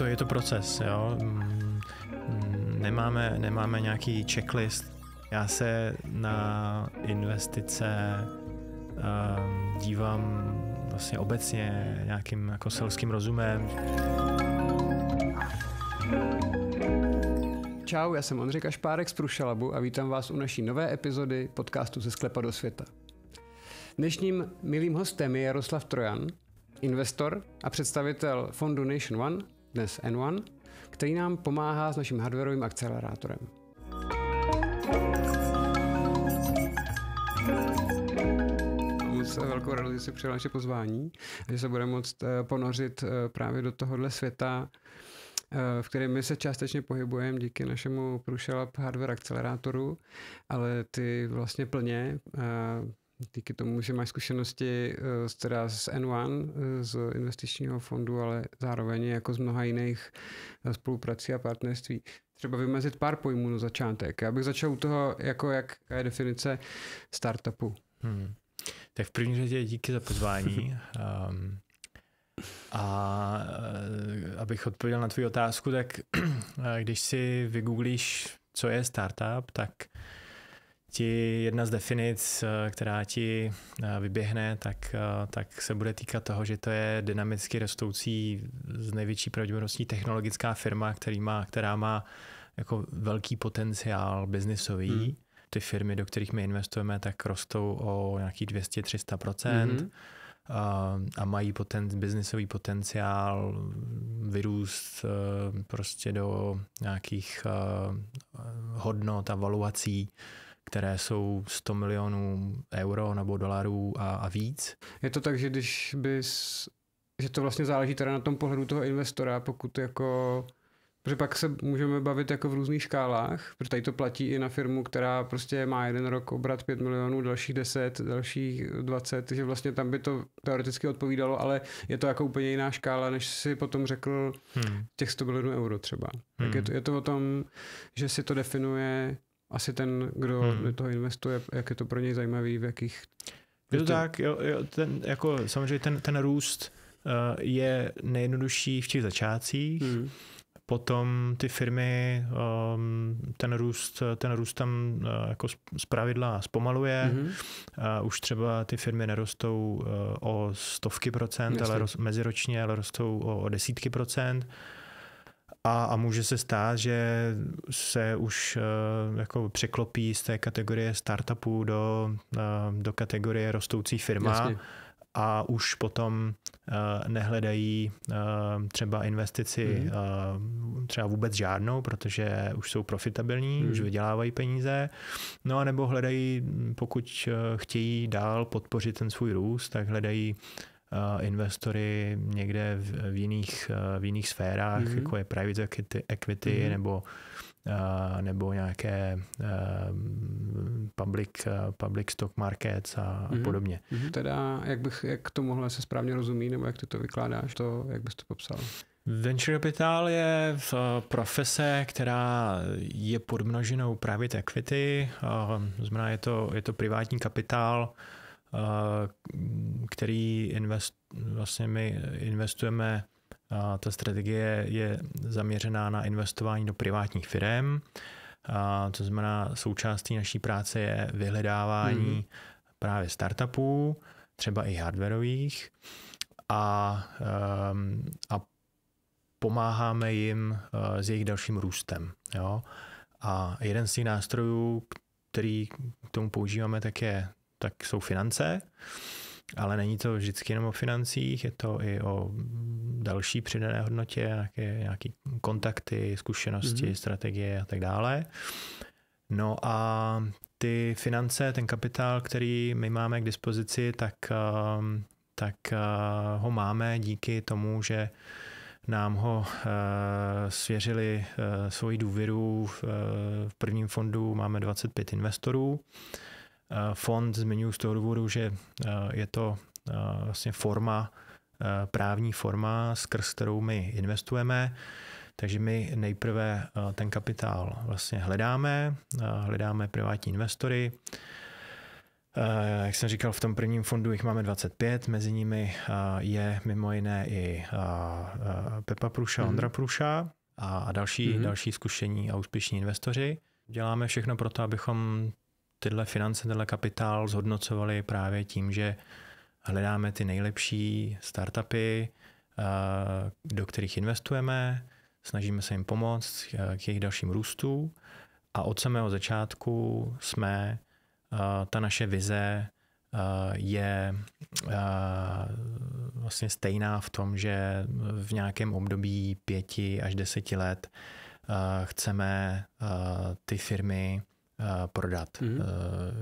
to, je to proces, jo. Mm, mm, nemáme, nemáme nějaký checklist. Já se na investice ehm, dívám vlastně obecně nějakým jako selským rozumem. Čau, já jsem Ondřej Kašpárek z Průšalabu a vítám vás u naší nové epizody podcastu ze sklepa do světa. Dnešním milým hostem je Jaroslav Trojan, investor a představitel fondu Nation One, dnes N1, který nám pomáhá s naším hardwareovým akcelerátorem. moc eh, velkou radost, že si přijal naše pozvání a že se bude moct eh, ponořit eh, právě do tohohle světa, v kterém my se částečně pohybujeme díky našemu Prušelab Hardware akcelerátoru, ale ty vlastně plně díky tomu, že máš zkušenosti eh, teda z N1, eh, z investičního fondu, ale zároveň jako z mnoha jiných eh, spoluprací a partnerství. Třeba vymezit pár pojmů na začátek. Já bych začal u toho, jako jaká je definice startupu. Hmm. Tak v první řadě díky za pozvání. um, a abych odpověděl na tvou otázku, tak když si vygooglíš, co je startup, tak uh, ti jedna z definic, eh, která ti eh, vyběhne, tak, eh, tak se bude týkat toho, že to je dynamicky rostoucí z největší pravděpodobností technologická firma, který má, která má jako velký potenciál biznisový. Hmm. Ty firmy, do kterých my investujeme, tak rostou o nějakých 200-300%. Hmm a mají poten, biznisový potenciál vyrůst prostě do nějakých hodnot a valuací, které jsou 100 milionů euro nebo dolarů a, a víc. Je to tak, že když bys, že to vlastně záleží teda na tom pohledu toho investora, pokud jako Protože pak se můžeme bavit jako v různých škálách, protože tady to platí i na firmu, která prostě má jeden rok obrat 5 milionů, dalších 10, dalších 20, že vlastně tam by to teoreticky odpovídalo, ale je to jako úplně jiná škála, než si potom řekl hmm. těch 100 milionů euro třeba. Hmm. Tak je hmm. to, je to o tom, že si to definuje asi ten, kdo hmm. do toho investuje, jak je to pro něj zajímavý, v jakých... Je to tak, jo, jo, ten, jako samozřejmě ten, ten růst uh, je nejjednodušší v těch začátcích, hmm. potom ty firmy, um, ten růst, ten růst tam uh, jako z pravidla zpomaluje, hmm. uh, už třeba ty firmy nerostou uh, o stovky procent, Jasně. ale roz, meziročně, ale rostou o, o desítky procent, uh, a, a může se stát, že se už uh, jako překlopí z té kategorie startupů do, uh, do kategorie rostoucí firma. Jasně a už potom uh, nehledají uh, třeba investici mm. uh, třeba vůbec žádnou, protože už jsou profitabilní, mm. už vydělávají peníze, no a nebo hledají, pokud chtějí dál podpořit ten svůj růst, tak hledají Eh, investory někde v, v, jiných, eh, v jiných sférách, mm-hmm. jako je private equity, equity mm-hmm. nebo eh, nebo nějaké public, public stock markets a mm-hmm. podobně. Mm-hmm. Teda jak, bych, jak to mohla se správně rozumí, nebo jak ty to vykládáš, to, jak bys to popsal? Venture capital je profese, která je podmnožinou private equity, znamená je to, je to privátní kapitál, Mm, který invest, vlastně my investujeme ta strategie je zaměřená na investování do privátních firm. A to znamená, součástí naší práce je vyhledávání hmm. právě startupů, třeba i hardwareových, a, a pomáháme jim e, s jejich dalším růstem. Jo? A jeden z těch nástrojů, který k tomu používáme, tak je tak jsou finance, ale není to vždycky jenom o financích, je to i o další přidané hodnotě, nějaké, nějaké kontakty, zkušenosti, mm-hmm. strategie a tak dále. No a ty finance, ten kapitál, který my máme k dispozici, tak, ehm, tak eh, ho máme díky tomu, že nám ho eh, svěřili eh, svoji důvěru v prvním fondu, máme 25 investorů Eh, fond zmiňuji z toho důvodu, že eh, je to eh, vlastně forma, právní forma, skrz kterou my investujeme. Takže my nejprve ten kapitál vlastně hledáme, hledáme privátní investory. Jak jsem říkal, v tom prvním fondu jich máme 25, mezi nimi je mimo jiné i Pepa Pruša, mhm. Ondra Pruša a další, mm-hmm. další zkušení a úspěšní investoři. Děláme všechno pro to, abychom tyhle finance, tenhle kapitál zhodnocovali právě tím, že hledáme ty nejlepší startupy, eh, do kterých investujeme, snažíme se jim pomoct eh, k jejich dalším růstu a od samého začátku jsme, eh, ta naše vize je vlastně stejná v tom, že v nějakém období pěti až deseti let chceme ty firmy Eh, prodat. Mm-hmm.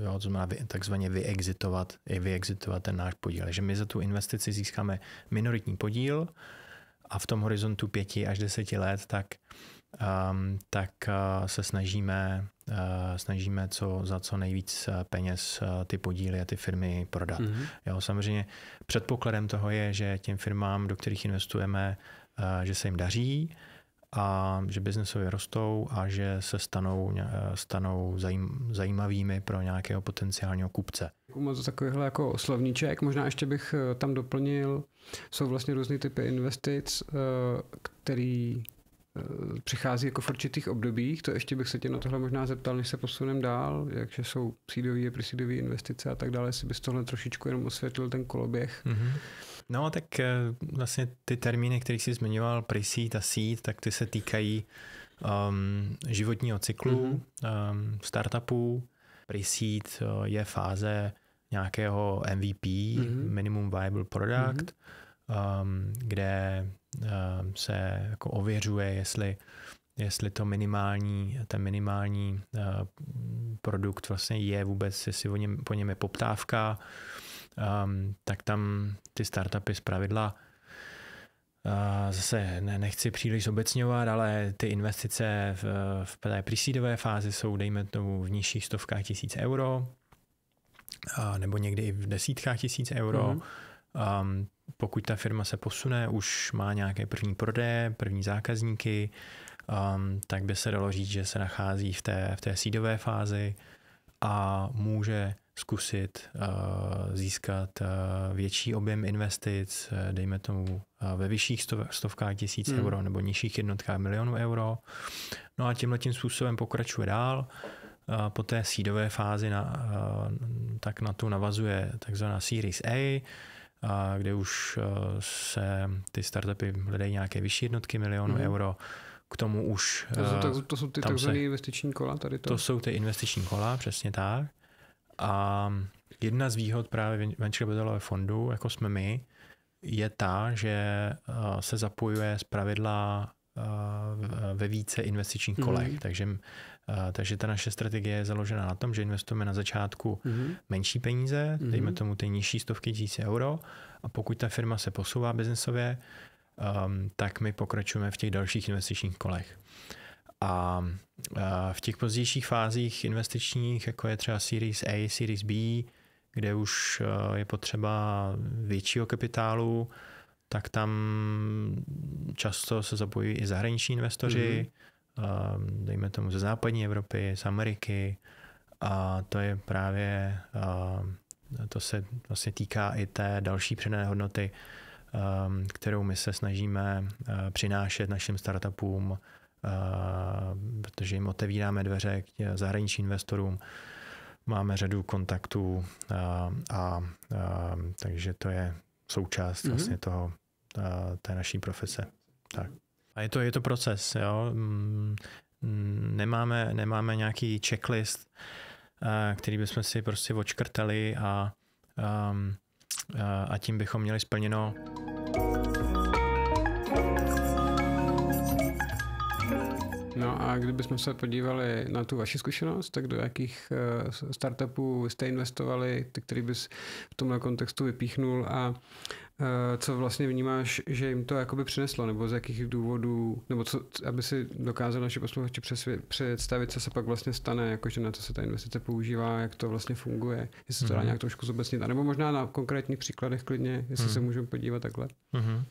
Jo, to znamená takzvaně vyexitovat, i vyexitovat ten náš podíl. Takže my za tu investici získáme minoritní podíl a v tom horizontu pěti až deseti let tak, um, tak eh, se snažíme, uh, snažíme co, za co nejvíc peněz ty podíly a ty firmy prodat. Mm-hmm. Jo, samozřejmě předpokladem toho je, že těm firmám, do kterých investujeme, uh, že se jim daří, a že biznesově rostou a že se stanou, eh, stanou zajímavými pro nějakého potenciálního kupce. Moc takovýhle jako slovníček, možná ještě bych eh, tam doplnil, jsou vlastně různé typy investic, eh, který přichází jako v určitých obdobích, to ještě bych se tě na tohle možná zeptal, než se posuneme dál, jakže jsou sídové a prisídové investice a tak dále, jestli bys tohle trošičku jenom osvětlil ten koloběh. Mm-hmm No, tak eh, vlastně ty termíny, které jsi zmiňoval, pre-seed a seed, tak ty se týkají um, životního cyklu, mm-hmm. um, startupů. Pre-seed eh, je fáze nějakého MVP, mm-hmm. Minimum Viable Product, mm-hmm. um, kde um, se jako ověřuje, jestli jestli to minimální, ten minimální uh, produkt vlastně je vůbec, jestli o něm, po něm je poptávka, uh, um, tak tam ty startupy z pravidla uh, zase ne, nechci příliš obecňovat, ale ty investice v, v té prísídové fázi jsou dejme tomu v nižších stovkách tisíc euro uh, nebo někdy i v desítkách tisíc euro. Mm. Um, pokud ta firma se posune, už má nějaké první prodeje, první zákazníky, um, tak by se dalo říct, že se nachází v té, v té sídové fázi a může zkusit získat větší objem investic, dejme tomu ve vyšších stovkách tisíc hmm. euro nebo nižších jednotkách milionů euro. No a tímhle tím způsobem pokračuje dál. Po té sídové fázi na, tak na tu navazuje takzvaná Series A, kde už se ty startupy hledají nějaké vyšší jednotky milionů hmm. euro k tomu už... To jsou, to, to jsou ty takzvané investiční kola tady to? To jsou ty investiční kola, přesně tak. A jedna z výhod právě venture capitalového fondu, jako jsme my, je ta, že eh, se zapojuje z pravidla eh, ve více investičních mhm. kolech. Mm-hmm. Takže, eh, takže ta naše strategie je založena na tom, že investujeme na začátku mm-hmm. menší peníze, mm-hmm. dejme mhm. tomu ty nižší stovky tisíc euro, a pokud ta firma se posouvá biznesově, um, ehm, tak my pokračujeme v těch dalších investičních kolech. Uh, a v těch pozdějších fázích investičních, jako je třeba Series A, Series B, kde už eh, je potřeba většího kapitálu, tak tam často se zapojí i zahraniční investoři, mm-hmm. dejme tomu ze západní Evropy, z Ameriky. A to je právě, eh, to se vlastně týká i té další přidané hodnoty, kterou my se snažíme přinášet našim startupům Eh, protože jim otevíráme dveře k zahraničním investorům, máme řadu kontaktů eh, a, a, eh, a takže to je součást mm-hmm. vlastně toho, a, té naší profese. Tak. A je to, je to proces, jo. Mm, mm, nemáme, nemáme nějaký checklist, který bychom si prostě očkrtali a, a, ehm, a tím bychom měli splněno. No a kdybychom se podívali na tu vaši zkušenost, tak do jakých eh, startupů jste investovali, ty, který bys v tomhle kontextu vypíchnul a eh, co vlastně vnímáš, že jim to jakoby přineslo, nebo z jakých důvodů, nebo co, aby si dokázal naši posluchači představit, co se pak vlastně stane, jakože na co se ta investice používá, jak to vlastně funguje, jestli to dá mhm. nějak trošku zobecnit, nebo možná na konkrétních příkladech klidně, jestli mm. se můžeme podívat takhle. Mm-hmm.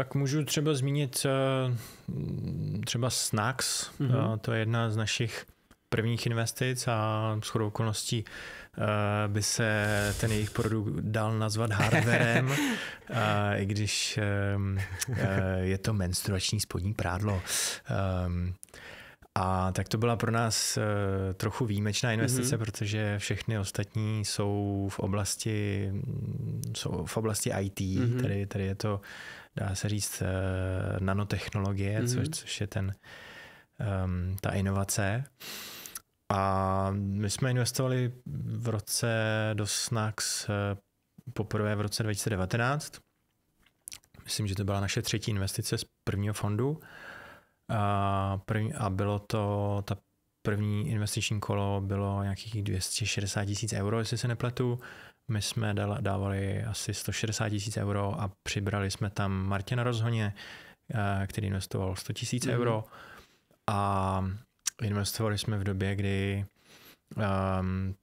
Tak můžu třeba zmínit eh, třeba Snacks. mm-hmm. to je jedna z našich prvních investic a s okolností eh, by se ten jejich produkt dal nazvat hardwarem, i když ehm, je to menstruační spodní prádlo. Ehm, a tak to byla pro nás trochu výjimečná investice, mm-hmm. protože všechny ostatní jsou v oblasti mm, jsou v oblasti IT, mm-hmm. tady, tady je to dá se říct, eh, nanotechnologie, mm-hmm. což, což je ten, um, ta inovace. A my jsme investovali v roce do Snax eh, poprvé v roce 2019. Myslím, že to byla naše třetí investice z prvního fondu. A, první, a bylo to, ta první investiční kolo bylo nějakých 260 tisíc euro, jestli se nepletu my jsme dávali asi 160 tisíc euro a přibrali jsme tam Martina Rozhoně, eh, který investoval 100 tisíc mm. euro a investovali jsme v době, kdy um,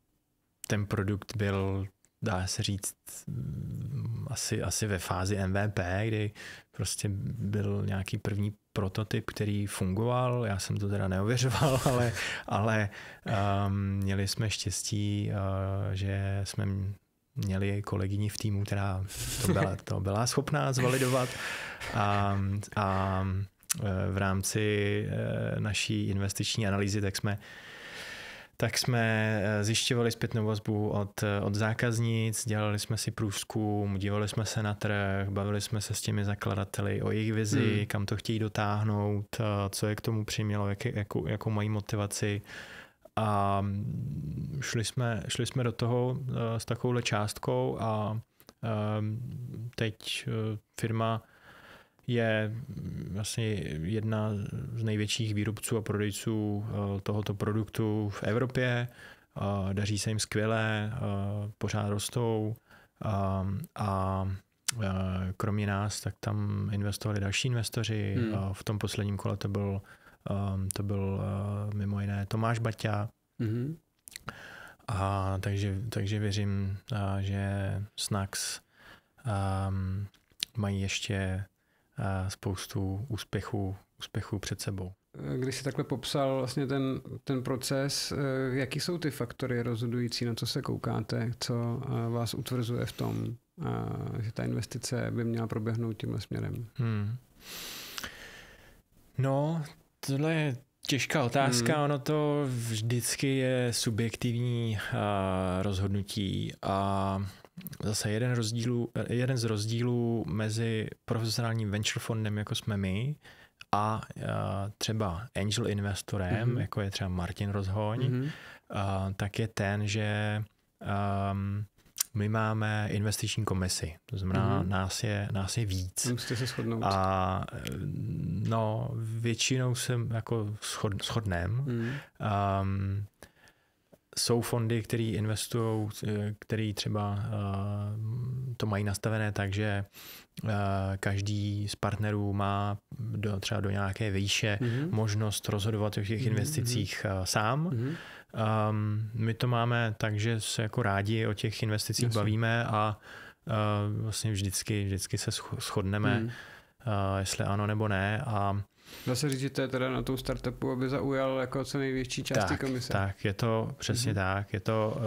ten produkt byl, dá se říct, mm, asi, asi ve fázi MVP, kdy prostě byl nějaký první prototyp, který fungoval, já jsem to teda neověřoval, ale, ale um, měli jsme štěstí, uh, že jsme měli kolegyni v týmu, která to byla, to byla schopná zvalidovat a, a e, v rámci e, naší investiční analýzy tak jsme tak jsme e, zjišťovali zpětnou vazbu od, od zákaznic, dělali jsme si průzkum, dívali jsme se na trh, bavili jsme se s těmi zakladateli o jejich vizi, hmm. kam to chtějí dotáhnout, co je k tomu přimělo, jak, jakou, jakou mají motivaci a mm, šli jsme, šli jsme do toho eh, s takovouhle částkou a eh, teď eh, firma je mm, vlastně jedna z největších výrobců a prodejců tohoto produktu v Evropě. Daří se jim skvěle, pořád rostou a kromě nás, tak tam investovali další investoři. Hmm. V tom posledním kole to byl Um, to byl uh, mimo jiné Tomáš Baťa. Mm-hmm. A takže, takže věřím, uh, že Snax um, ehm, mají ještě uh, spoustu úspěchů, úspěchů před sebou. Když jsi takhle popsal vlastně ten, ten proces, jaký jsou ty faktory rozhodující, na co se koukáte, co vás utvrzuje v tom, že ta investice by měla proběhnout tímhle směrem? Hmm. No, tohle je těžká otázka, hmm. ono to vždycky je subjektivní a, rozhodnutí a zase jeden, rozdílu, jeden z rozdílů mezi profesionálním venture fondem, jako jsme my, a třeba angel investorem, mm-hmm. jako je třeba Martin Rozhoň, mm-hmm. tak je ten, že um, my máme investiční komisi, to znamená, mm-hmm. nás, je, nás je víc. Musíte se shodnout. A eh, no, většinou jsem jako schod, shodném. Mm. Um, jsou fondy, které investují, eh, které třeba uh, to mají nastavené tak, že uh, každý z partnerů má do, třeba do nějaké výše mm-hmm. možnost rozhodovat o těch mm-hmm. investicích uh, sám. Mm-hmm Um, my to máme tak, že se jako rádi o těch investicích Jasně. bavíme a uh, vlastně vždycky, vždycky se shodneme, hmm. uh, jestli ano nebo ne. A Dá se říct, že to je teda na tom startupu, aby zaujal jako co největší části tak, komise. Tak, je to přesně mm-hmm. tak. Je to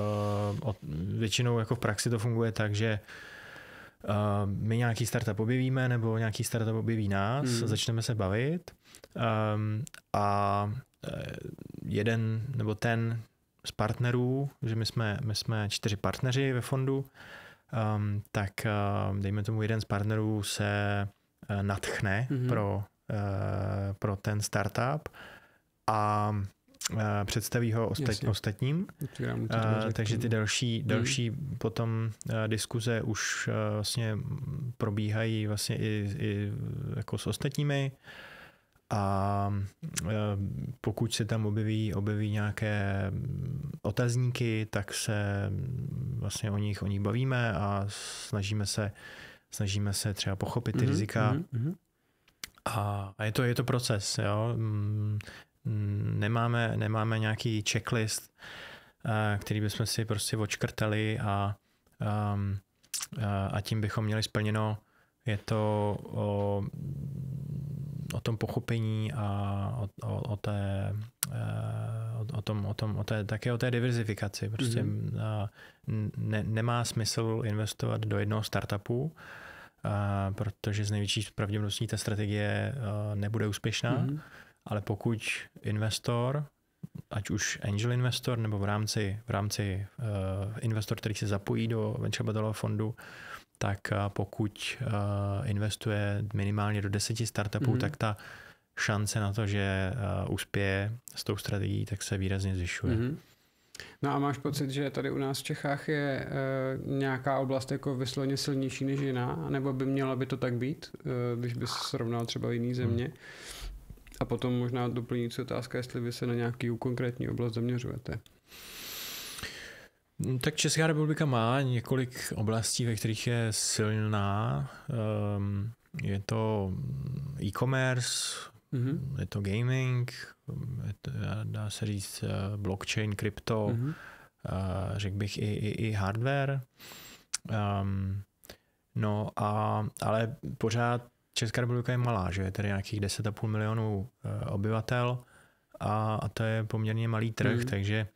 uh, od, většinou jako v praxi to funguje tak, že uh, my nějaký startup objevíme nebo nějaký startup objeví nás, mm. začneme se bavit um, a Eh, jeden nebo ten z partnerů, že my jsme, my jsme čtyři partneři ve fondu, um, tak uh, dejme tomu jeden z partnerů se uh, eh, natchne mm-hmm. pro, uh, pro ten startup a uh, představí ho osta- Jasně. ostatním. Uh, takže ty další, mhm. další mm. potom uh, diskuze už uh, vlastně probíhají vlastně i, i jako s ostatními. Uh, a mm, eh, pokud se tam objeví, objeví nějaké mm, otazníky, tak se mm, vlastně o nich, o nich bavíme a snažíme se, snažíme se třeba pochopit ty mm-hmm, rizika. Mm-hmm. A, a je, to, je to proces. Jo? Nemáme, nemáme nějaký checklist, eh, který bychom si prostě odškrtali a, a, ehm, eh, a tím bychom měli splněno. Je to o, o tom pochopení a o, o, o té, eh, o, o, tom, o, tom, o té, také o té diverzifikaci. Prostě mm-hmm. ne, nemá smysl investovat do jednoho startupu, a eh, protože z největší pravděpodobností ta strategie nebude úspěšná, mm-hmm. ale pokud investor ať už angel investor nebo v rámci, v rámci uh, investor, který se zapojí do venture fondu, tak eh, pokud eh, investuje minimálně do deseti startupů, mm-hmm. tak ta šance na to, že eh, uspěje s tou strategií, tak se výrazně zvyšuje. Mm-hmm. No a máš pocit, že tady u nás v Čechách je nějaká oblast jako vysloveně silnější než jiná, nebo by měla by to tak být, když bys srovnal třeba jiný hmm. země? Hmm. A potom možná doplňující otázka, jestli vy se na nějaký konkrétní oblast zaměřujete. Mm, tak Česká republika má několik oblastí, ve kterých je silná. Ehm, je to e-commerce, mm-hmm. je to gaming, ehm, je to, dá se říct eh, blockchain, krypto, mm-hmm. řekl bych i, i, i hardware. Ehm, no a, ale pořád Česká republika je malá, že je tady nějakých 10,5 milionů eh, obyvatel a, a to je poměrně malý trh, mm. takže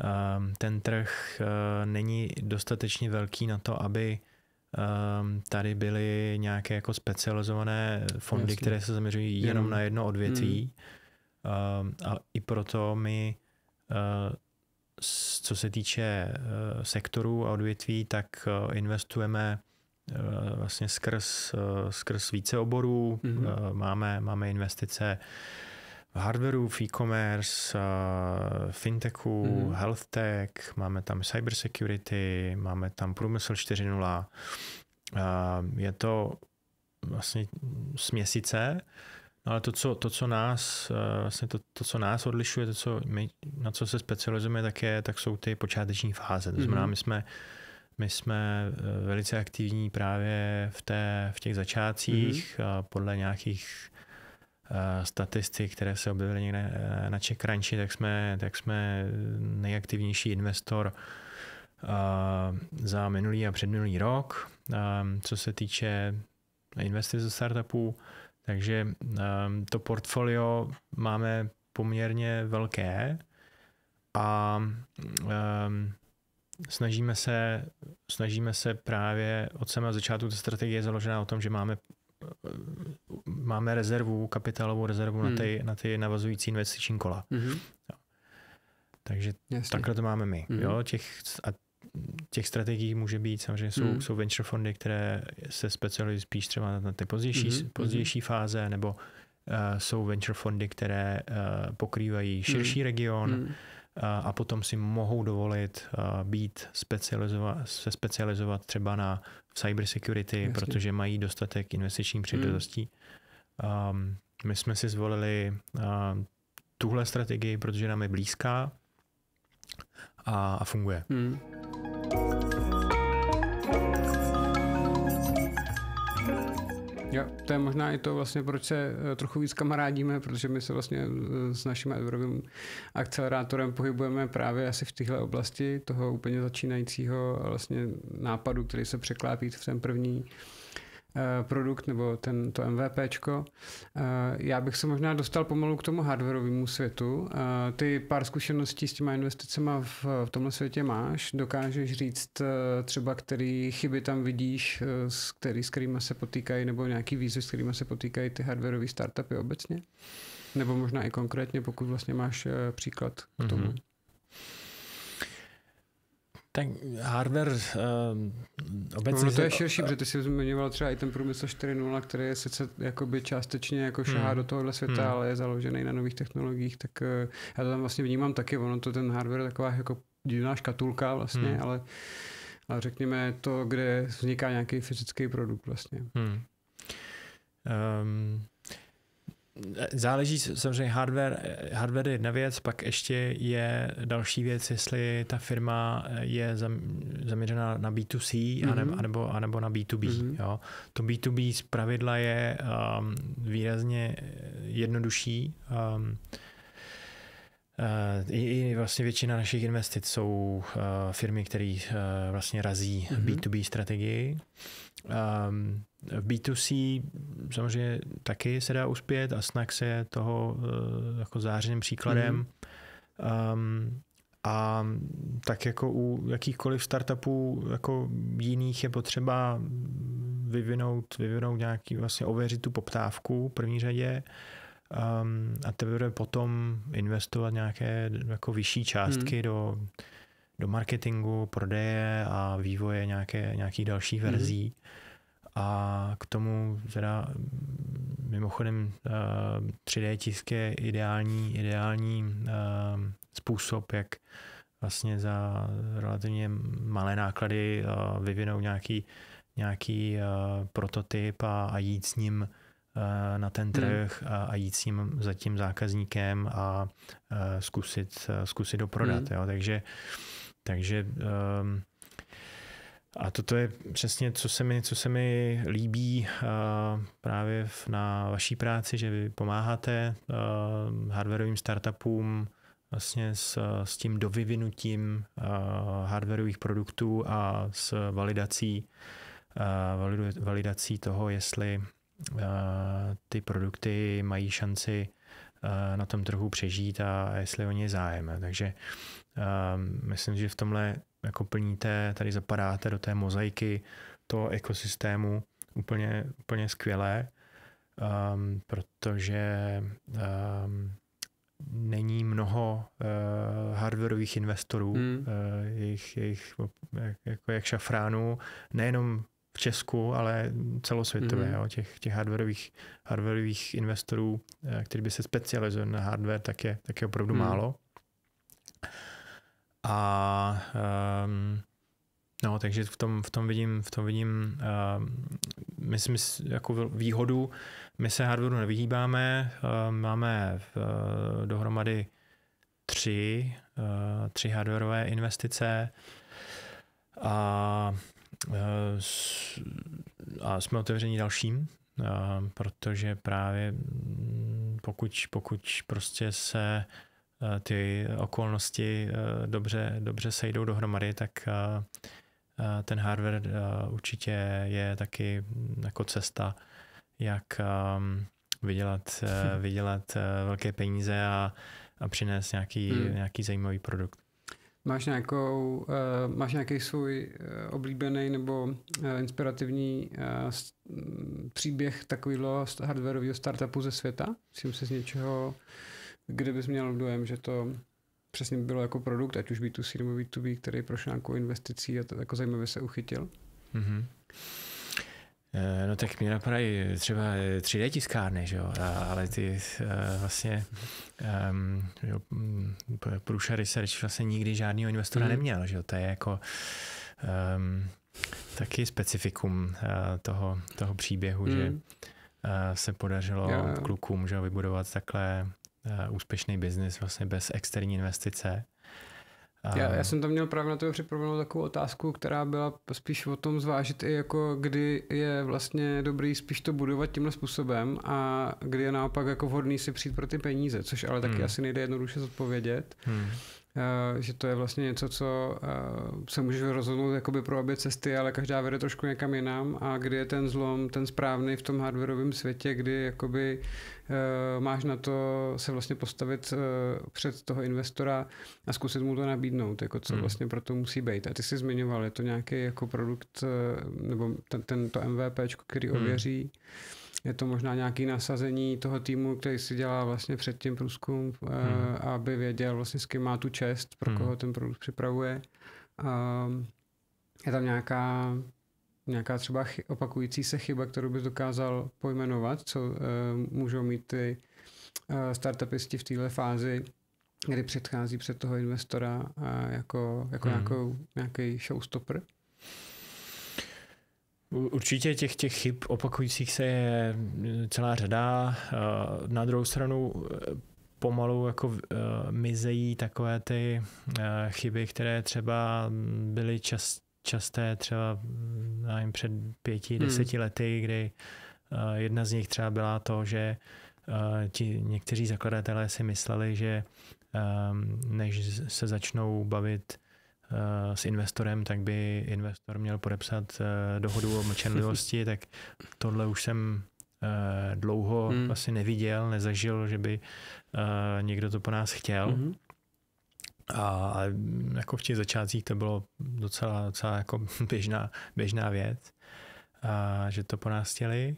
Ehm, ten trh eh, není dostatečně velký na to, aby ehm, tady byly nějaké jako specializované fondy, Jasně. které se zaměřují hmm. jenom na jedno odvětví. Hmm. Ehm, a i proto my, eh, co se týče eh, sektorů a odvětví, tak investujeme vlastně skrz, skrz více oborů. Hmm. Máme, máme investice hardwareu, v e-commerce, eh, fintechu, mm. health tech, máme tam cybersecurity, máme tam průmysl 4.0. Eh, je to vlastně směsice, no ale to, co, to, co nás, eh, vlastně to, to, co nás odlišuje, to, co my, na co se specializujeme, tak, je, tak jsou ty počáteční fáze. To znamená, hmm. my jsme my jsme velice aktivní právě v, té, v těch začátcích mm-hmm. podle nějakých Eh, statistik, které se objevily někde eh, na Čekranči, tak jsme, tak jsme nejaktivnější investor eh, za minulý a předminulý rok, co se týče investic do startupů, takže to portfolio máme poměrně velké a snažíme se, snažíme se právě od samého začátku, ta strategie je založená o tom, že máme máme rezervu, kapitálovou rezervu hmm. na, ty, na ty navazující investiční kola. Hmm. Jo. Takže Jasně. takhle to máme my. Hmm. Jo? Těch, a těch strategií může být, samozřejmě jsou, hmm. jsou venture fondy, které se specializují spíš třeba na ty pozdější, hmm. pozdější hmm. fáze, nebo uh, jsou venture fondy, které uh, pokrývají širší hmm. region, hmm a potom si mohou dovolit být specializovat, se specializovat třeba na cyber security, Jasně. protože mají dostatek investičních hmm. příležitostí. Hmm. Um, my jsme si zvolili uh, tuhle strategii, protože nám je blízká a, a funguje. Hmm. Jo, to je možná i to vlastně, proč se eh, trochu víc kamarádíme, protože my se vlastně eh, s naším Edwardovým akcelerátorem pohybujeme právě asi v téhle oblasti toho úplně začínajícího vlastně nápadu, který se překlápí v ten první Eh, produkt nebo ten, to MVPčko. Eh, já bych se možná dostal pomalu k tomu hardwareovému světu. Eh, ty pár zkušeností s těma investicemi v, v tomhle světě máš. Dokážeš říct třeba, který chyby tam vidíš, s, který, s kterými se potýkají, nebo nějaký výzvy, s kterými se potýkají ty hardwareové startupy obecně? Nebo možná i konkrétně, pokud vlastně máš příklad k tomu. Mm-hmm. Tak hardware uh, obecně... No, no, to je širší, protože ty jsi zmiňoval třeba i ten průmysl 4.0, který je sice jakoby částečně jako hmm. šahá hmm. do tohohle světa, hmm. ale je založený na nových technologiích, tak uh, já to tam vlastně vnímám taky, ono to ten hardware je taková jako divná škatulka vlastně, hmm. ale, ale řekněme to, kde vzniká nějaký fyzický produkt vlastně. Hmm. Um, Záleží samozřejmě hardware, eh, hardware je jedna věc, pak ještě je další věc, jestli ta firma eh, je zaměřená na B2C mm-hmm. anebo, anebo, anebo na B2B. Mm-hmm. Jo. To B2B z pravidla je um, výrazně eh, jednodušší. Um, Eh, I, I vlastně většina našich investic jsou eh, firmy, které eh, vlastně razí mm-hmm. B2B strategii. Um, v B2C samozřejmě taky se dá uspět a snak je toho jako zářeným příkladem. Mm-hmm. Um, a tak jako u jakýchkoliv startupů jako jiných je potřeba vyvinout, vyvinout nějaký vlastně ověřit tu poptávku v první řadě um, a teprve potom investovat nějaké jako vyšší částky hmm. do, do marketingu, prodeje a vývoje nějaké, nějakých dalších hmm. verzí. Hmm. A k tomu teda mimochodem 3D ehm, tisk je ideální, ideální ehm, způsob, jak vlastně za relativně malé náklady eh, vyvinout nějaký, nějaký eh, prototyp a, a jít s ním Eh, na ten hmm. trh hmm. a, a jít s tím za tím zákazníkem a eh, zkusit, eh, zkusit doprodat. Hmm. Jo? Takže, takže um, a toto je přesně, co se mi, co se mi líbí uh, právě na vaší práci, že vy pomáháte uh, hardwareovým startupům vlastně s, s tím dovyvinutím uh, hardwareových produktů a s validací, uh, validací toho, jestli Eh, ty produkty mají šanci eh, na tom trhu přežít a jestli o ně zájem. Takže eh, myslím, že v tomhle jako plníte, tady zapadáte do té mozaiky toho ekosystému úplně, úplně skvělé, um, protože um, není mnoho uh, hardwareových investorů, hmm. uh, jejich, jejich jak, jako jak šafránů, nejenom Česku, ale celosvětově, mm. jo, těch, těch hardwareových, hardwareových investorů, eh, který by se specializují na hardware, tak je, tak je opravdu mm. málo. A um, no, takže v tom, v tom vidím, v tom vidím um, myslím, jako výhodu. My se hardwareu nevyhýbáme, um, máme v, uh, dohromady tři, uh, tři hardwareové investice a Eh, a jsme otevření dalším, eh, protože právě mm, pokud, pokud prostě se eh, ty okolnosti dobře, dobře sejdou dohromady, tak ten hardware určitě je taky mm, jako cesta, jak ehm, vydělat, vydělat velké peníze a, a přinést nějaký, hmm. nějaký zajímavý produkt. Máš, nějakou, uh, máš nějaký svůj uh, oblíbený nebo uh, inspirativní uh, příběh takového hardwareového startupu ze světa? Myslím se z něčeho, kde bys měl dojem, že to přesně bylo jako produkt, ať už B2C nebo B2B, který prošel nějakou investicí a to jako zajímavě se uchytil? Mm-hmm. Eh, no tak mě napadají třeba 3D tiskárny, že jo? ale ty eh, vlastně um, jo, hm, Research vlastně nikdy žádného investora mm. neměl, že jo? to je jako um, taky specifikum uh, toho, toho příběhu, mm. že uh, se podařilo yeah. klukům že jo, vybudovat takhle uh, úspěšný biznis vlastně bez externí investice. Já, já jsem tam měl právě na to připravenou takovou otázku, která byla spíš o tom zvážit i jako, kdy je vlastně dobrý spíš to budovat tímhle způsobem a kdy je naopak jako vhodný si přijít pro ty peníze, což ale taky hmm. asi nejde jednoduše zodpovědět. Hmm. Eh, že to je vlastně něco, co eh, se může rozhodnout jakoby pro obě cesty, ale každá vede trošku někam jinam a kdy je ten zlom, ten správný v tom hardwareovém světě, kdy jakoby eh, máš na to se vlastně postavit před toho investora a zkusit mu to nabídnout, jako co hmm. vlastně pro to musí být. A ty jsi zmiňoval, je to nějaký jako produkt nebo ten, tento to MVPčko, který hmm. ověří je to možná nějaké nasazení toho týmu, který si dělá vlastně předtím průzkum, eh, hmm. aby věděl vlastně s kým má tu čest, pro hmm. koho ten produkt připravuje. Ehm, je tam nějaká nějaká třeba opakující se chyba, kterou bys dokázal pojmenovat, co eh, můžou mít ty eh, startupisti v této fázi, kdy předchází před toho investora jako, jako hmm. nějakou, nějaký showstopper? Určitě těch, těch chyb opakujících se je eh, celá řada. Eh, na druhou stranu eh, pomalu jako mizejí takové ty chyby, které třeba byly čas, časté třeba hm, nevím, před pěti, hmm. deseti hmm. lety, kdy jedna z nich třeba byla to, že ti někteří zakladatelé si mysleli, že ehm, než se začnou bavit Eh, s investorem, tak by investor měl podepsat eh, dohodu o mlčenlivosti, tak tohle už jsem eh, dlouho hmm. asi neviděl, nezažil, že by někdo to po nás chtěl. Hmm. A, jako v těch začátcích to bylo docela, docela jako běžná, běžná věc, a, že to po nás chtěli.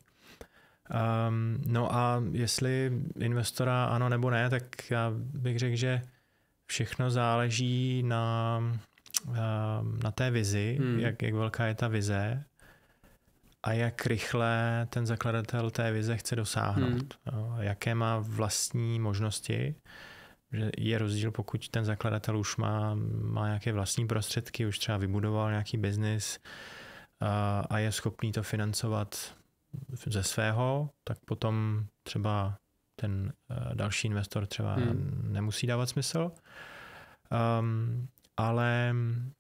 Um, no a jestli investora ano nebo ne, tak já bych řekl, že všechno záleží na Ehm, na té vizi, hmm. jak, jak velká je ta vize a jak rychle ten zakladatel té vize chce dosáhnout. Hmm. Jaké má vlastní možnosti, že je rozdíl, pokud ten zakladatel už má, má nějaké vlastní prostředky, už třeba vybudoval nějaký biznis a, a je schopný to financovat ze svého, tak potom třeba ten eh, další investor třeba hmm. nemusí dávat smysl. Um, ale um,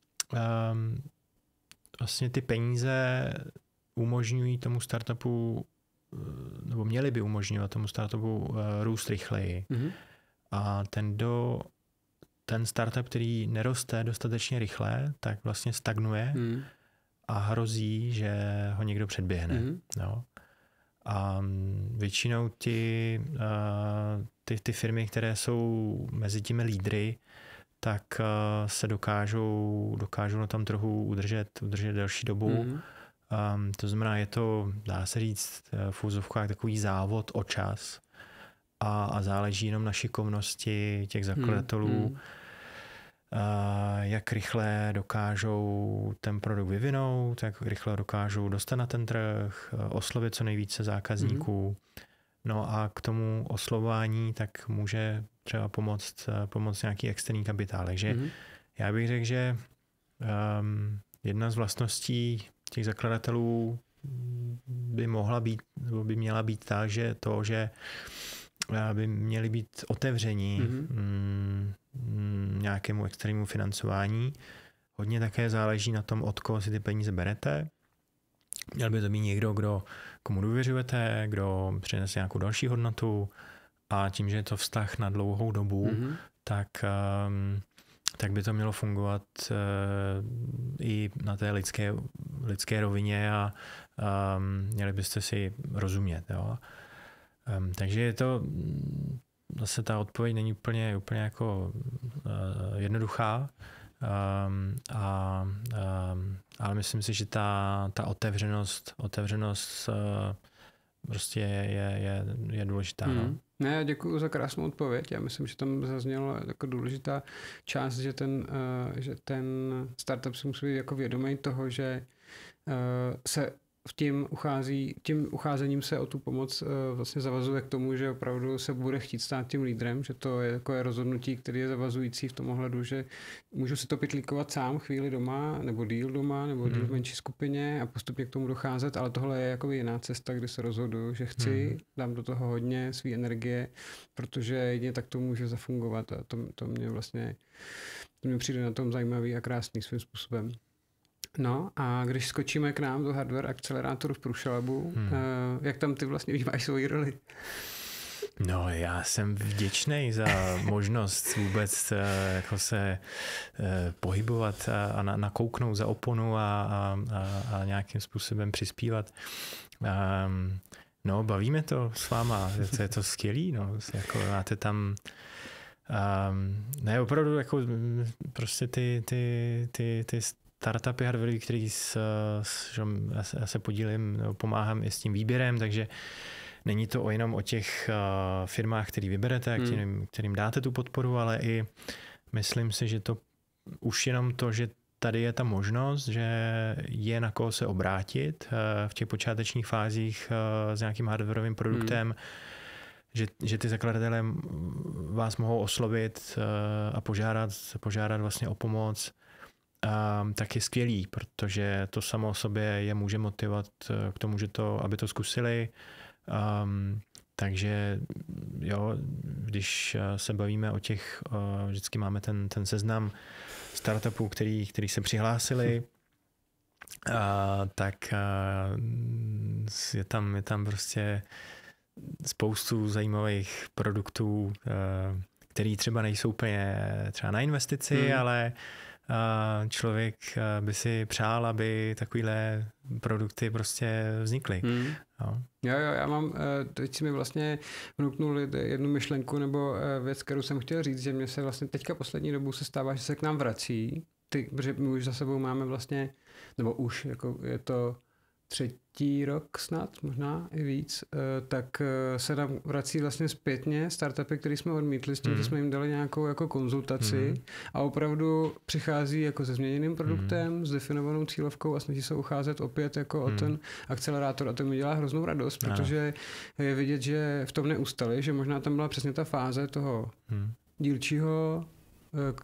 vlastně ty peníze umožňují tomu startupu, eh, nebo měly by umožňovat tomu startupu uh, růst rychleji. Mm-hmm. A ten do ten startup, který neroste dostatečně rychle, tak vlastně stagnuje mm. a hrozí, že ho někdo předběhne. Mm. No. A mm, většinou ti, uh, ty, ty firmy, které jsou mezi těmi lídry, uh, tak eh, se dokážou, dokážou tam trochu udržet, udržet delší dobu. Mm. Um, to znamená, je to, dá se říct, eh, v úzovkách takový závod o čas a, a záleží jenom na šikovnosti těch hmm, zakladatelů, mm. Uh, jak rychle dokážou ten produkt vyvinout, jak rychle dokážou dostat na ten trh, oslovit co nejvíce zákazníků. Mm. No a k tomu oslování tak může třeba pomoct, eh, pomoct nějaký externí kapitál. Takže mm-hmm. já bych řekl, že um, jedna z vlastností těch zakladatelů by mohla být, nebo by měla být ta, že to, že eh, by měli být otevření mm-hmm. nějakému extrémnímu financování. Hodně také záleží na tom, od koho si ty peníze berete. Měl by to být někdo, kdo, komu důvěřujete, kdo přinese nějakou další hodnotu, a tím, že je to vztah na dlouhou dobu, mm-hmm. tak, um, tak by to mělo fungovat uh, i na té lidské, lidské rovině a um, měli byste si rozumět. Jo? Um, takže je to, mm, zase ta odpověď není úplně, úplně jako uh, jednoduchá, Um, a, um, ale myslím si, že ta, ta otevřenost, otevřenost uh, prostě je, je, je, je důležitá. No. Hmm. Ne, děkuji za krásnou odpověď. Já myslím, že tam zazněla jako důležitá část, že ten, eh, že ten startup si musí být jako vědomý toho, že eh, se v tím, uchází, tím ucházením se o tu pomoc eh, vlastně zavazuje k tomu, že opravdu se bude chtít stát tím lídrem, že to je takové rozhodnutí, které je zavazující v tom ohledu, že můžu si to pytlíkovat sám chvíli doma, nebo díl doma, nebo díl v mhm. menší skupině a postupně k tomu docházet, ale tohle je jako jiná cesta, kdy se rozhodu, že chci, mhm. dám do toho hodně své energie, protože jedině tak to může zafungovat a to, to mě vlastně to mě přijde na tom zajímavý a krásný svým způsobem. No a když skočíme k nám do hardware akcelerátoru v Prušelabu, hmm. Eh, jak tam ty vlastně vnímáš svoji roli? No, já jsem vděčný za možnost vůbec eh, jako se eh, pohybovat a nakouknout za oponu a, a, a nějakým způsobem přispívat. Ehm, no, bavíme to s váma, to je to skvělý, no, jako máte tam Um, ne, opravdu, jako prostě ty, ty, ty, ty startupy hardware, který s, s, já se podílím, pomáhám i s tím výběrem, takže není to o jenom o těch eh, firmách, který vyberete, hmm. kterým, kterým dáte tu podporu, ale i myslím si, že to už jenom to, že tady je ta možnost, že je na koho se obrátit eh, v těch počátečních fázích eh, s nějakým hardwareovým produktem, hmm. že, že ty zakladatelé vás mohou oslovit a požádat, požádat vlastně o pomoc um, tak je skvělý, protože to samo o sobě je může motivovat eh, k tomu, že to, aby to zkusili. Um, takže jo, když eh, se bavíme o těch, uh, vždycky máme ten, ten seznam startupů, který, který se přihlásili, a, hm. tak a, je, tam, je tam prostě spoustu zajímavých produktů, který třeba nejsou úplně třeba na investici, hmm. ale člověk eh, by si přál, aby takovéhle produkty prostě vznikly. Hmm. Jo. No. jo, jo, já mám, eh, teď si mi vlastně vnuknul jednu myšlenku nebo eh, věc, kterou jsem chtěl říct, že mě se vlastně teďka poslední dobou se stává, že se k nám vrací, ty, protože my už za sebou máme vlastně, nebo už jako je to třetí, třetí rok snad, možná i víc, eh, tak eh, se nám vrací vlastně zpětně startupy, které jsme odmítli s tím, mm. že mhm. jsme jim dali nějakou jako konzultaci mm. a opravdu přichází jako se změněným produktem, mm. s definovanou cílovkou a snaží se ucházet opět jako mm. o mhm. ten akcelerátor a to mi dělá hroznou radost, protože je vidět, že v tom neustali, že možná tam byla přesně ta fáze toho mm dílčího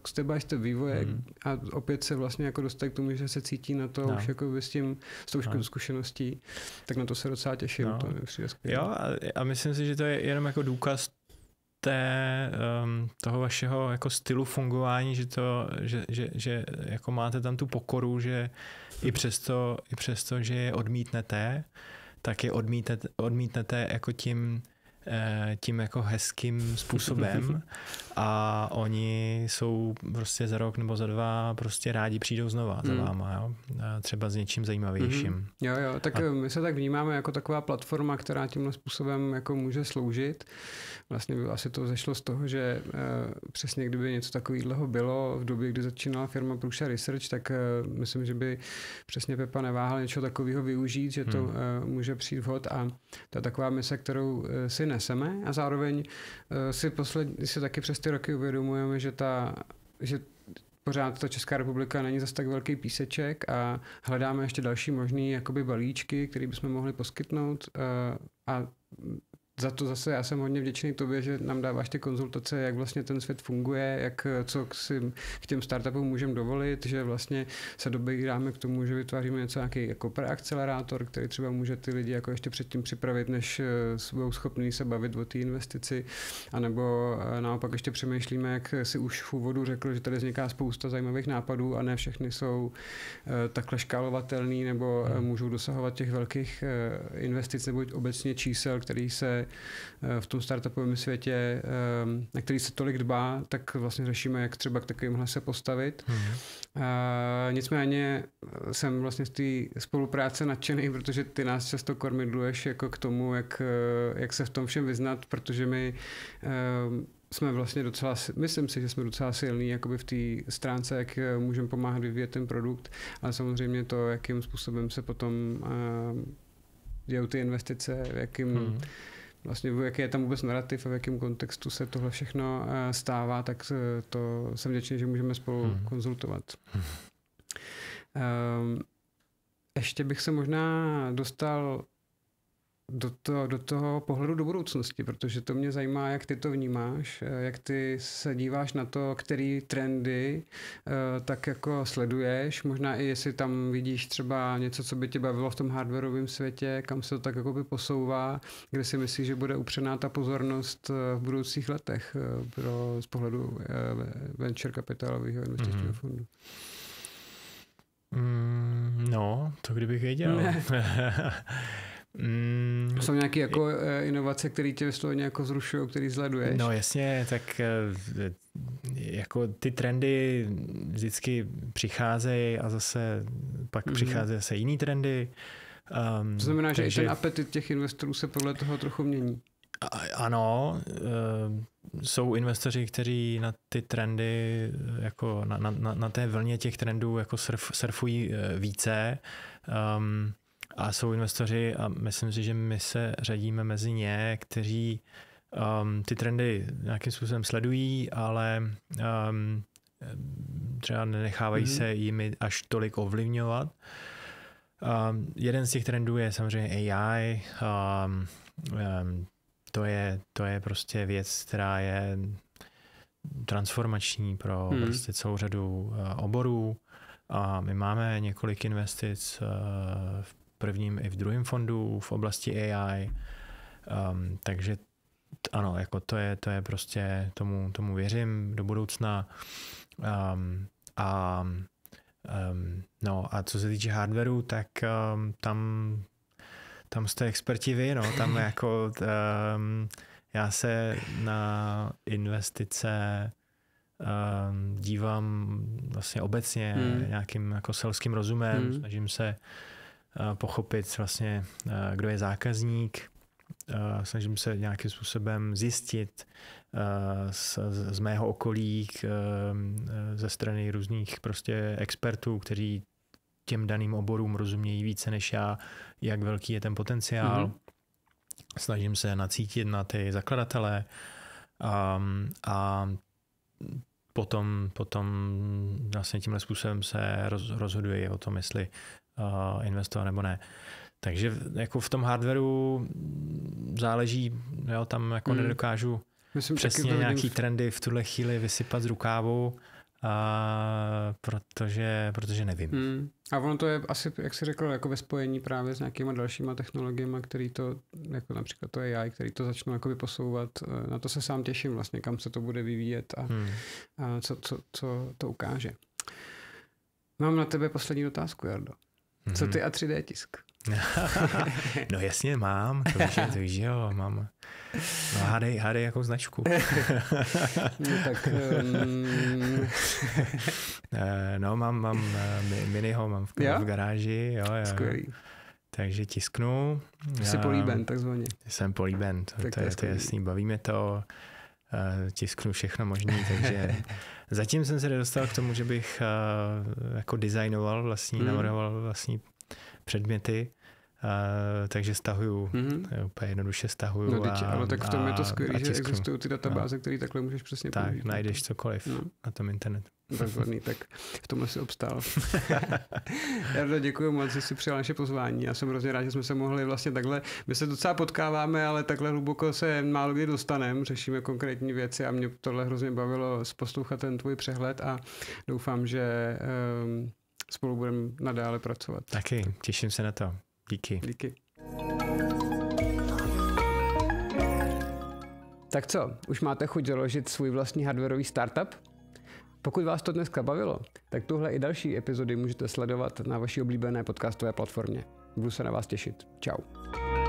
step by step vývoje mm. a opět se vlastně jako dostat k tomu, že se cítí na to no. už jako s tím, s tou no. zkušeností, tak na to se docela těším. No. To jo a, a myslím si, že to je jenom jako důkaz té, um, toho vašeho jako stylu fungování, že, to, že, že, že jako máte tam tu pokoru, že i přesto, i přesto že je odmítnete, tak je odmítnete, odmítnete jako tím, Eh, tím jako hezkým způsobem a oni jsou prostě za rok nebo za dva prostě rádi přijdou znova mm. za hmm. váma, jo? třeba s něčím zajímavějším. Mm. Jo, jo, tak a... my se tak vnímáme jako taková platforma, která tímhle způsobem jako může sloužit. Vlastně asi to zešlo z toho, že eh, přesně kdyby něco takového bylo v době, kdy začínala firma Průša Research, tak eh, myslím, že by přesně Pepa neváhal něčeho takového využít, že to mm. může přijít vhod a ta taková mise, kterou si nes neseme a zároveň eh, si, poslední, si taky přes ty roky uvědomujeme, že ta že pořád ta Česká republika není zase tak velký píseček a hledáme ještě další možný jakoby balíčky, které bychom mohli poskytnout eh, a za to zase já jsem hodně vděčný tobě, že nám dáváš ty konzultace, jak vlastně ten svět funguje, jak eh, co k, si, k těm startupům můžeme dovolit, že vlastně se dobíráme k tomu, že vytváříme něco nějaký jako preakcelerátor, který třeba může ty lidi jako ještě předtím připravit, než eh, budou schopni se bavit o té investici, anebo eh, naopak ještě přemýšlíme, jak si už v úvodu řekl, že tady vzniká spousta zajímavých nápadů a ne všechny jsou takhle škálovatelný nebo hmm. můžou dosahovat těch velkých investic nebo obecně čísel, který se Eh, v tom startupovém světě, eh, na který se tolik dbá, tak vlastně řešíme, jak třeba k takovýmhle se postavit. Hmm. Nicméně jsem vlastně z té spolupráce nadšený, protože ty nás často kormidluješ jako k tomu, jak, jak se v tom všem vyznat, protože my jsme vlastně docela, myslím si, že jsme docela silní jakoby v té stránce, jak můžeme pomáhat vyvíjet ten produkt, ale samozřejmě to, jakým způsobem se potom uh, dějou ty investice, jakým hmm vlastně jaký je tam vůbec narrativ a v jakém kontextu se tohle všechno eh, stává, tak eh, to jsem vděčný, že můžeme spolu hmm. konzultovat. Hmm. Um, ještě bych se možná dostal do, to, do toho pohledu do budoucnosti, protože to mě zajímá, jak ty to vnímáš, eh, jak ty se díváš na to, který trendy eh, tak jako sleduješ, možná i jestli tam vidíš třeba něco, co by tě bavilo v tom hardwareovém světě, kam se to tak jako by posouvá, kde si myslíš, že bude upřená ta pozornost eh, v budoucích letech pro, z pohledu venture kapitálového investičního mm-hmm. fondu. Mm, no, to kdybych věděl. Mm, jsou nějaké jako eh, inovace, které tě vyslovně jako zrušují, které zleduješ? No jasně, tak eh, jako ty trendy vždycky přicházejí a zase pak mm přicházejí zase jiný trendy. Um, to znamená, takže... že i ten apetit těch investorů se podle toho trochu mění. Ano, eh, jsou investoři, kteří na ty trendy, jako na, na, na té vlně těch trendů jako surf, surfují více. Um, a jsou investoři, a myslím si, že my se řadíme mezi ně, kteří um, ty trendy nějakým způsobem sledují, ale um, třeba nenechávají mm-hmm. se jimi až tolik ovlivňovat. Um, jeden z těch trendů je samozřejmě AI. Um, um, to, je, to je prostě věc, která je transformační pro hmm. prostě celou řadu uh, oborů. A my máme několik investic uh, v prvním i v druhém fondu v oblasti AI. Um, ehm, takže ano, jako to je, to je prostě, tomu, tomu věřím do budoucna. Um, a um, no a co se týče hardwareu, tak um, tam tam jste experti vy, no, tam jako um, já se na investice dívám vlastně obecně hmm. nějakým jako selským rozumem, hmm. snažím se Eh, pochopit vlastně, eh, kdo je zákazník, eh, snažím se nějakým způsobem zjistit z, z mého okolí, ze strany různých prostě expertů, kteří těm daným oborům rozumějí více než já, jak velký je ten potenciál. Mm-hmm. Snažím se nacítit na ty zakladatele a, ehm, a potom, potom vlastně tímhle způsobem se roz, rozhoduje o tom, jestli investovat nebo ne. Takže jako v tom hardwareu záleží, jo, tam jako mm. nedokážu Myslím, přesně nějaký v... trendy v tuhle chvíli vysypat z rukávu, a protože, protože nevím. Mm. A ono to je asi, jak jsi řekl, jako ve spojení právě s nějakýma dalšíma technologiemi, který to, jako například to AI, který to začnou jakoby posouvat. Eh, na to se sám těším vlastně, kam se to bude vyvíjet a, mm. a co, co, co to ukáže. Mám na tebe poslední otázku, Jardo. Mm-hmm. Co ty mhm. a 3D tisk? no jasně mám, to víš, že jo, mám. No hádej, hádej jakou značku. no tak... Um... no mám, mám eh, miniho, mám v, jo? v garáži, jo, jo. Skvělý. Takže tisknu. Jsi políben, takzvaně. Jsem políben, to, tak to, je, to je jasný, bavíme to. Eh, tisknu všechno možné, takže zatím jsem se nedostal k tomu, že bych eh, jako designoval vlastní, hmm. navrhoval vlastní předměty, Uh, takže stahuju, mm-hmm. úplně jednoduše stahuju. No, a, ale tak v tom a, je to skvělé, že existují ty databáze, no. které takhle můžeš přesně Tak, použít. No, najdeš cokoliv no. na tom internetu. Výborný, tak v tomhle si obstál. Jardo, děkuji moc, že jsi přijal naše pozvání. Já jsem hrozně rád, že jsme se mohli vlastně takhle, my se docela potkáváme, ale takhle hluboko se málo kdy dostaneme, řešíme konkrétní věci a mě tohle hrozně bavilo poslouchat ten tvůj přehled a doufám, že um, spolu budeme nadále pracovat. Taky, těším se na to. Díky. Díky. Tak co, už máte chuť založit svůj vlastní hardwareový startup? Pokud vás to dneska bavilo, tak tuhle i další epizody můžete sledovat na vaší oblíbené podcastové platformě. Budu se na vás těšit. Ciao.